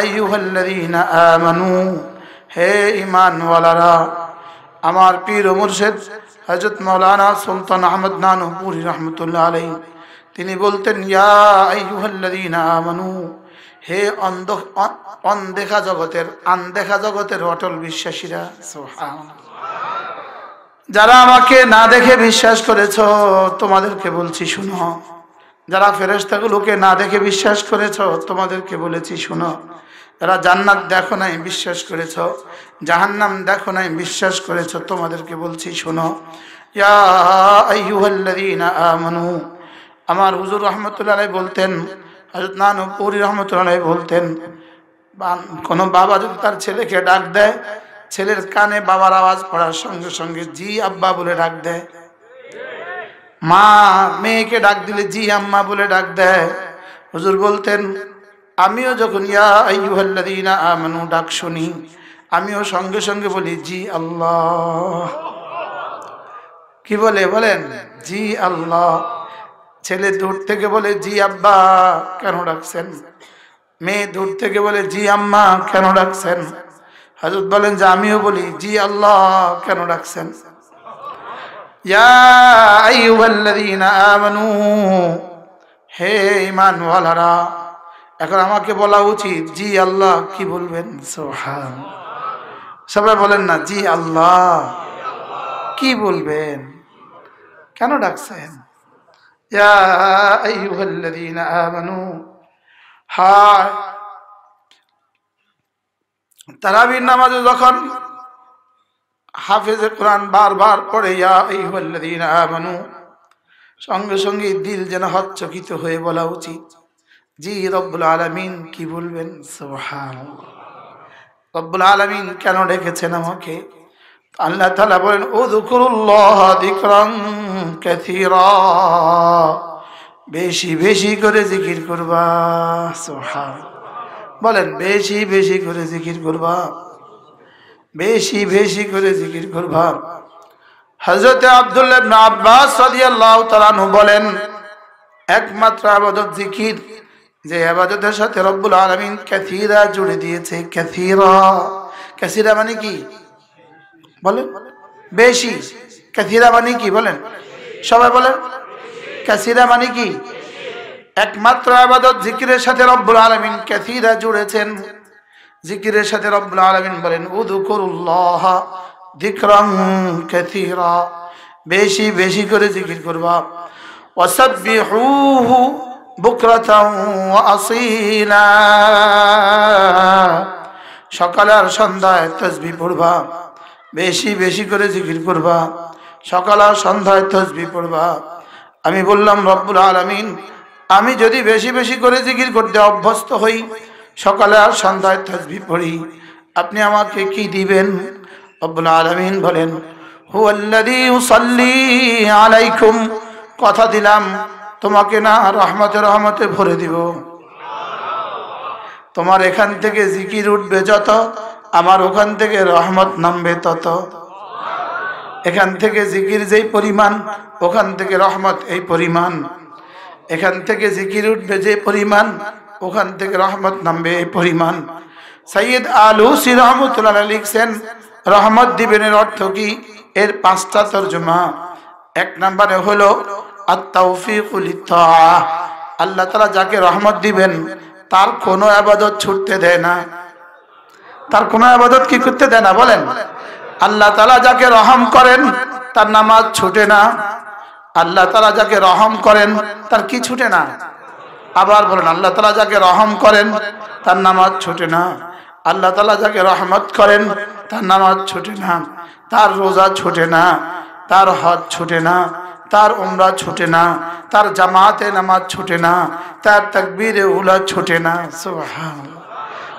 আইয়ুহাল্লাযীনা আমানু হে ঈমানওয়ালারা আমার পীর ও মুর্শিদ হযরত মাওলানা সুলতান আহমদ নানপুরি রহমতুল্লাহ আলাই তিনি বলতেন ইয়া আমানু হে অন্ধ অনদেখা জগতের আনদেখা জগতের অটল বিশ্বাসীরা যারা আমাকে না দেখে বিশ্বাস করেছ তোমাদেরকে বলছি শুনো যারা ফেরেস্তাগুলোকে না দেখে বিশ্বাস করেছ তোমাদেরকে বলেছি শুনো যারা জান্নাত দেখো নাই বিশ্বাস করেছ জাহান্নাম দেখো নাই বিশ্বাস করেছ তোমাদেরকে বলছি শোনো আমানু আমার হুজুর রহমতুল্লাহ বলতেন হজরত নানুপুরি রহমতুল্লাহ বলতেন কোনো বাবা যদি তার ছেলেকে ডাক দেয় ছেলের কানে বাবার আওয়াজ পড়ার সঙ্গে সঙ্গে জি আব্বা বলে ডাক দেয় মা মেয়েকে ডাক দিলে জি আম্মা বলে ডাক দেয় হুজুর বলতেন আমিও যখন ইয়া ডাক শুনি আমিও সঙ্গে সঙ্গে বলি জি আল্লাহ কি বলে বলেন জি আল্লাহ ছেলে দূর থেকে বলে জি আব্বা কেন ডাকছেন মেয়ে দূর থেকে বলে জি আম্মা কেন ডাকছেন হাজুর বলেন যে আমিও বলি জি আল্লাহ কেন ডাকছেন হে ইমান ওয়ালারা এখন আমাকে বলা উচিত জি আল্লাহ কি বলবেন সোহান সবাই বলেন না জি আল্লাহ কি বলবেন কেন ডাকছেন তারাবির নামাজ যখন হাফেজের কোরআন বারবার পড়ে আমানু সঙ্গে সঙ্গে দিল যেন হচ্চকিত হয়ে বলা উচিত জি রব্বুল আলমিন কি বলবেন সোহান রব্বুল আলমিন কেন ডেকেছেন আমাকে আল্লাহ তালা বলেন ও দুকুরুল্লাহ দিকরং বেশি বেশি করে জিকির করবা সোহান বলেন বেশি বেশি করে জিকির করবা বেশি বেশি করে জিকির করবা হজরতে আবদুল্লাহ আব্বাস সদিয়াল্লাহ তালানু বলেন একমাত্র আবাদত জিকির যে আবাদতের সাথে রব্বুল আলমিন ক্যাথিরা জুড়ে দিয়েছে ক্যাথিরা ক্যাসিরা মানে কি বলেন বেশি ক্যাথিরা মানে কি বলেন সবাই বলেন ক্যাসিরা মানে কি একমাত্র আবাদত জিকিরের সাথে রব্বুল আলমিন ক্যাথিরা জুড়েছেন জিকিরের সাথে রব্বুল আলমিন বলেন উদুকুরুল্লাহ দিকরং কেথিরা বেশি বেশি করে জিকির করবা ওয়াসাব্বিহুহু বুকরাতাও আসিলা সকালে আর সন্ধ্যায় তসবি পড়বা বেশি বেশি করে জিকির করবা সকাল আর সন্ধ্যায় তসবি পড়বা আমি বললাম রব্বুল আলমিন আমি যদি বেশি বেশি করে জিকির করতে অভ্যস্ত হই সকালে আর সন্ধ্যায় তসবি পড়ি আপনি আমাকে কি দিবেন আব্বুল আলমিন বলেন আলাইকুম কথা দিলাম তোমাকে না রহমতে রহমতে ভরে দিব তোমার এখান থেকে জিকির উঠবে যত আমার ওখান থেকে রহমত নামবে তত এখান থেকে জিকির যেই পরিমাণ ওখান থেকে রহমত এই পরিমাণ এখান থেকে জিকির উঠবে যে পরিমাণ ওখান থেকে রহমত নামবে এই পরিমাণ সৈয়দ আলুসি রহমতুল্লাহ লিখছেন রহমত দিবেনের অর্থ কি এর পাঁচটা তর্জমা এক নম্বরে হলো আল্লাহ তালা যাকে রহমত দিবেন তার কোনো আবাদত ছুটতে দেয় না তার কোনো আবাদত কি করতে দেয় না বলেন আল্লাহ তালা যাকে রহম করেন তার নামাজ ছুটে না আল্লাহ তালা যাকে রহম করেন তার কি ছুটে না আবার বলেন আল্লাহ তালা যাকে রহম করেন তার নামাজ ছুটে না আল্লাহ তালা যাকে রহমত করেন তার নামাজ ছুটে না তার রোজা ছুটে না তার হজ ছুটে না তার উমরা ছুটে না তার জামাতে নামাজ ছুটে না তার তাকবীরে উলা ছুটে না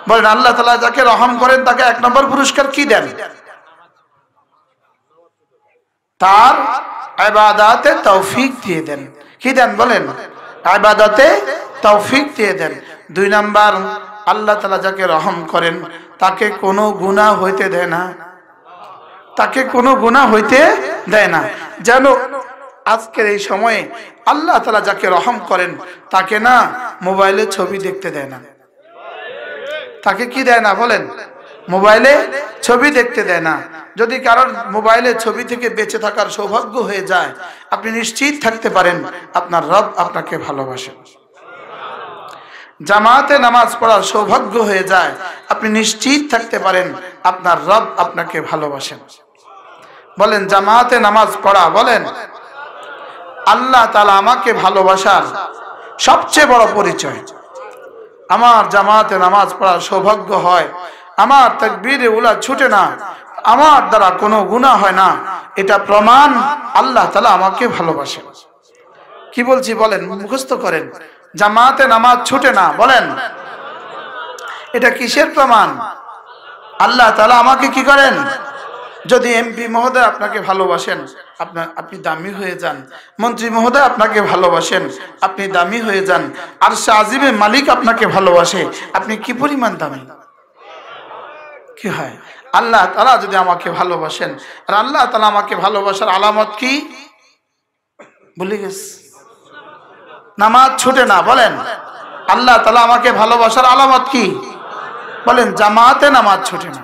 বলেন আল্লাহ তালা যাকে রহম করেন তাকে এক নম্বর পুরস্কার কি দেন তার আবাদাতে তৌফিক দিয়ে দেন কি দেন বলেন আবাদতে তৌফিক দিয়ে দেন দুই নাম্বার আল্লাহ তালা যাকে রহম করেন তাকে কোনো গুণা হইতে দেয় না তাকে কোনো গুণা হইতে দেয় না যেন আজকের এই সময়ে আল্লাহ তালা যাকে রহম করেন তাকে না মোবাইলে ছবি দেখতে দেয় না তাকে কি দেয় না বলেন মোবাইলে ছবি দেখতে দেয় না যদি কারোর মোবাইলে ছবি থেকে বেঁচে থাকার সৌভাগ্য হয়ে যায় আপনি নিশ্চিত থাকতে পারেন আপনার রব আপনাকে ভালোবাসে জামাতে নামাজ পড়ার সৌভাগ্য হয়ে যায় আপনি নিশ্চিত থাকতে পারেন আপনার রব আপনাকে ভালোবাসেন বলেন জামাতে নামাজ পড়া বলেন আল্লাহ তালা আমাকে ভালোবাসার সবচেয়ে বড় পরিচয় আমার জামাতে নামাজ পড়ার সৌভাগ্য হয় আমার তাকবীরে উলা ছুটে না আমার দ্বারা কোনো গুণা হয় না এটা প্রমাণ আল্লাহ তালা আমাকে ভালোবাসে কি বলছি বলেন মুখস্থ করেন জামাতে নামাজ ছুটে না বলেন এটা কিসের প্রমাণ আল্লাহ তালা আমাকে কি করেন যদি এমপি মহোদয় আপনাকে ভালোবাসেন আপনার আপনি দামি হয়ে যান মন্ত্রী মহোদয় আপনাকে ভালোবাসেন আপনি দামি হয়ে যান আর শাহজিবে মালিক আপনাকে ভালোবাসে আপনি কি পরিমাণ দামি কি হয় আল্লাহ তালা যদি আমাকে ভালোবাসেন আর আল্লাহ তালা আমাকে ভালোবাসার আলামত কি ভুলে গেছে নামাজ ছুটে না বলেন আল্লাহ তালা আমাকে ভালোবাসার আলামত কি বলেন জামাতে নামাজ ছুটে না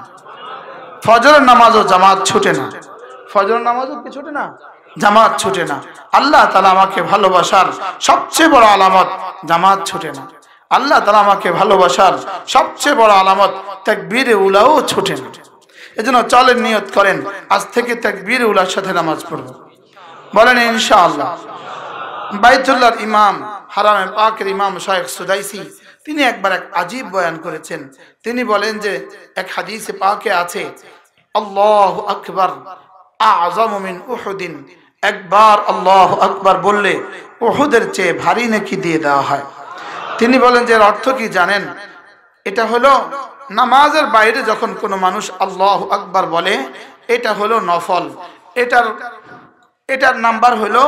ফজরের নামাজও জামাত ছুটে না ফজর নামাজও কি ছুটে না জামাত ছুটে না আল্লাহ তালা আমাকে ভালোবাসার সবচেয়ে বড় আলামত জামাত ছুটে না আল্লাহ তালা আমাকে ভালোবাসার সবচেয়ে বড় আলামত ত্যাগ বীরে উলাও ছুটে না এজন্য চলেন নিয়ত করেন আজ থেকে তাক বীর উলার সাথে নামাজ পড়ব বলেন ইনশাআল্লাহ বাইতুল্লাহর ইমাম হারামে পাকের ইমাম শায়েখ সুদাইসি তিনি একবার এক আজীব বয়ান করেছেন তিনি বলেন যে এক হাদিসে পাকে আছে আল্লাহ আকবর আজমিন উহুদিন একবার আল্লাহ আকবর বললে উহুদের চেয়ে ভারী নাকি দিয়ে দেওয়া হয় তিনি বলেন যে এর অর্থ কি জানেন এটা হলো নামাজের বাইরে যখন কোনো মানুষ আল্লাহ আকবার বলে এটা হলো নফল এটার এটার নাম্বার হলো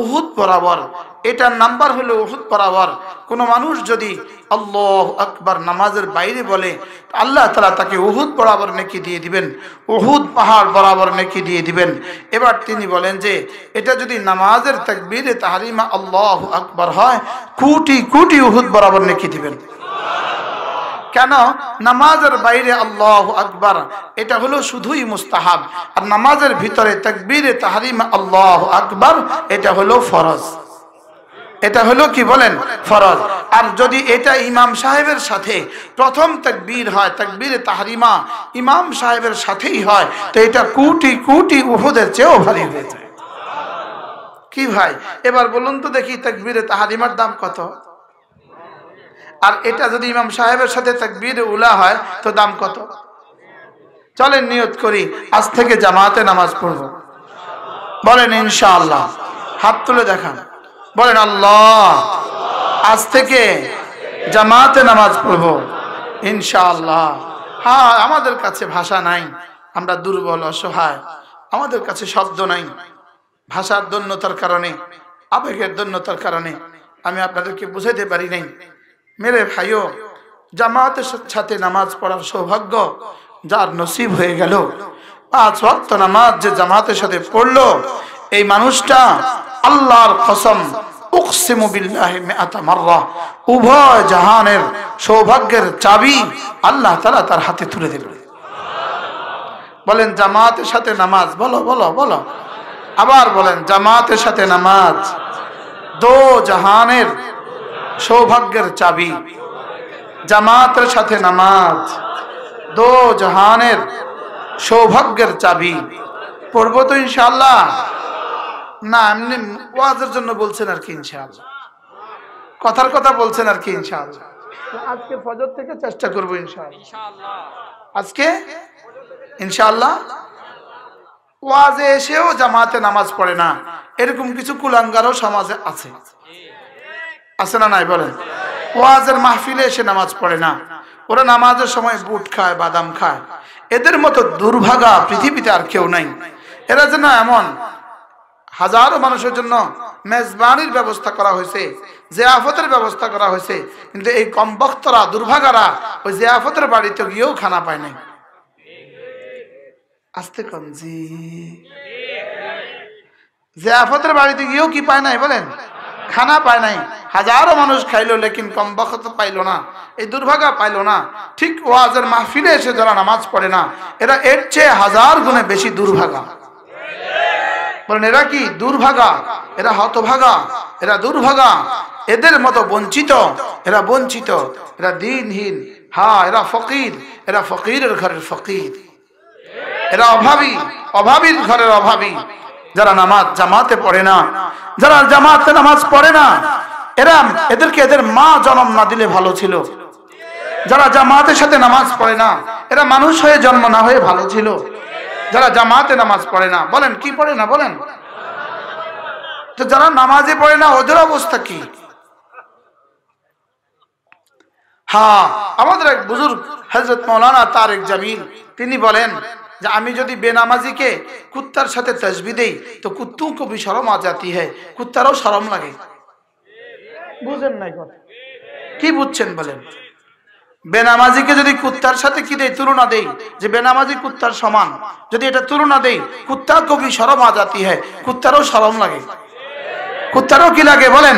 উহুদ বরাবর এটার নাম্বার হলো উহুদ বরাবর কোনো মানুষ যদি আল্লাহ আকবার নামাজের বাইরে বলে আল্লাহ তালা তাকে উহুদ বরাবর নেকি দিয়ে দিবেন উহুদ পাহাড় বরাবর নেকি দিয়ে দিবেন এবার তিনি বলেন যে এটা যদি নামাজের তাকবীরে তাহারিমা আল্লাহ আকবার হয় কোটি কোটি উহুদ বরাবর নেকি দিবেন কেন নামাজের বাইরে আল্লাহ আকবর এটা হলো শুধুই মুস্তাহাব আর নামাজের ভিতরে তকবীর তাহারিম আল্লাহ আকবর এটা হলো ফরজ এটা হলো কি বলেন ফরজ আর যদি এটা ইমাম সাহেবের সাথে প্রথম তকবীর হয় তকবীর তাহারিমা ইমাম সাহেবের সাথেই হয় তো এটা কুটি কুটি উহুদের চেয়েও ভারী হয়ে যায় কি ভাই এবার বলুন তো দেখি তকবীর তাহারিমার দাম কত আর এটা যদি ইমাম সাহেবের সাথে তাকবির উলা হয় তো দাম কত চলেন নিয়ত করি আজ থেকে জামাতে নামাজ পড়ব বলেন ইনশাআল্লাহ হাত তুলে দেখান বলেন আল্লাহ আজ থেকে জামাতে নামাজ পড়ব ইনশাআল্লাহ হ্যাঁ আমাদের কাছে ভাষা নাই আমরা দুর্বল অসহায় আমাদের কাছে শব্দ নাই ভাষার দন্যতার কারণে আবেগের দন্যতার কারণে আমি আপনাদেরকে বুঝাইতে পারি নাই মেরে ভাইও জামাতের সাথে নামাজ পড়ার সৌভাগ্য যার নসিব হয়ে গেল পাঁচ ভক্ত নামাজ যে জামাতের সাথে পড়লো এই মানুষটা আল্লাহর ফসম উভয় জাহানের সৌভাগ্যের চাবি আল্লাহ তালা তার হাতে তুলে দিল বলেন জামাতের সাথে নামাজ বলো বলো বলো আবার বলেন জামাতের সাথে নামাজ দো জাহানের সৌভাগ্যের চাবি জামাতের সাথে নামাজ দো জাহানের সৌভাগ্যের চাবি পড়বো তো ইনশাল্লাহ না এমনি ওয়াজের জন্য বলছেন আর কি ইনশাল্লাহ কথার কথা বলছেন আর কি ইনশাল্লাহ আজকে ফজর থেকে চেষ্টা করবো ইনশাল্লাহ আজকে ইনশাল্লাহ ওয়াজে এসেও জামাতে নামাজ পড়ে না এরকম কিছু কুলাঙ্গারও সমাজে আছে আছে না নাই বলে ওয়াজের মাহফিলে এসে নামাজ পড়ে না ওরা নামাজের সময় বুট খায় বাদাম খায় এদের মতো দুর্ভাগা পৃথিবীতে আর কেউ নাই এরা যেন এমন হাজারো মানুষের জন্য মেজবানির ব্যবস্থা করা হয়েছে জেয়াফতের ব্যবস্থা করা হয়েছে কিন্তু এই কমবক্তরা দুর্ভাগারা ওই জেয়াফতের বাড়িতে গিয়েও খানা পায় নাই আসতে কম জি বাড়িতে গিয়েও কি পায় নাই বলেন খানা পায় নাই হাজারো মানুষ খাইলো লেকিন কম বখত পাইল না এই দুর্ভাগা পাইল না ঠিক ওয়াজের মাহফিলে এসে যারা নামাজ পড়ে না এরা এর চেয়ে হাজার গুণে বেশি দুর্ভাগা বলেন এরা কি দুর্ভাগা এরা হতভাগা এরা দুর্ভাগা এদের মতো বঞ্চিত এরা বঞ্চিত এরা দিনহীন হা হ্যাঁ, এরা ফকির এরা ফকিরের ঘরের ফকির এরা অভাবী অভাবীর ঘরের অভাবী যারা নামাজ জামাতে পড়ে না যারা জামাতে নামাজ পড়ে না এরা এদেরকে এদের মা জন্ম না দিলে ভালো ছিল যারা জামাতের সাথে নামাজ পড়ে না এরা মানুষ হয়ে জন্ম না হয়ে ভালো ছিল যারা জামাতে নামাজ পড়ে না বলেন কি পড়ে না বলেন তো যারা নামাজে পড়ে না ওদের অবস্থা কি হ্যাঁ আমাদের এক বুজুর্গ হজরত মৌলানা তারেক জামিল তিনি বলেন যে আমি যদি বেনামাজিকে কুত্তার সাথে তসবি দেই তো কুত্তু কবি সরম আজাতি হয় কুত্তারও সরম লাগে বুঝেন নাই কি বুঝছেন বলেন বেনামাজিকে যদি কুত্তার সাথে কি দেয় তুলনা দেই যে বেনামাজি কুত্তার সমান যদি এটা তুলনা দেই কুত্তা কবি সরম আজাতি হয় কুত্তারও সরম লাগে কুত্তারও কি লাগে বলেন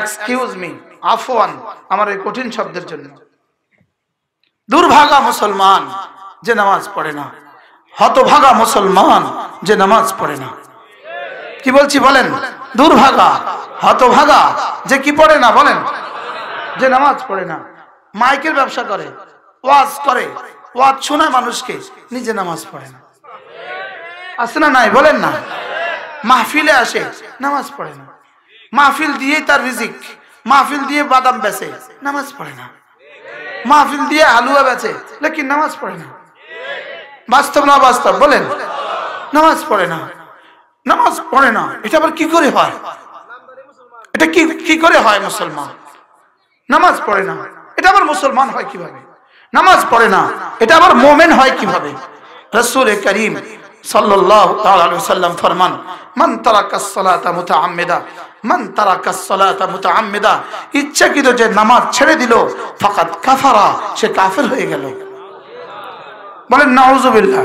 এক্সকিউজ মি আফওয়ান আমার এই কঠিন শব্দের জন্য দুর্ভাগা মুসলমান যে নামাজ পড়ে না হতভাগা মুসলমান যে নামাজ পড়ে না কি বলছি বলেন দুর্ভাগা হতভাগা যে কি পড়ে না বলেন যে নামাজ পড়ে না মাইকের ব্যবসা করে ওয়াজ করে ওয়াজ শোনায় মানুষকে নিজে নামাজ পড়ে না আসে না নাই বলেন না মাহফিলে আসে নামাজ পড়ে না মাহফিল দিয়ে তার রিজিক মাহফিল দিয়ে বাদাম বেছে নামাজ পড়ে না মাহফিল দিয়ে হালুয়া বেছে লেকিন নামাজ পড়ে না বাস্তব না বাস্তব বলেন নামাজ পড়ে না নামাজ পড়ে না এটা আবার কি করে হয় এটা কি কি করে হয় মুসলমান নামাজ পড়ে না এটা আবার মুসলমান হয় কিভাবে নামাজ পড়ে না এটা আবার মোমেন হয় কিভাবে রসুল করিম সাল্লাম ফরমান মান তারা কাসলাতা মুতা আমেদা মান তারা কাসলাতা মুতা আমেদা ইচ্ছাকৃত যে নামাজ ছেড়ে দিল ফাকাত কাফারা সে কাফের হয়ে গেল বলেন নাউজবিল্লা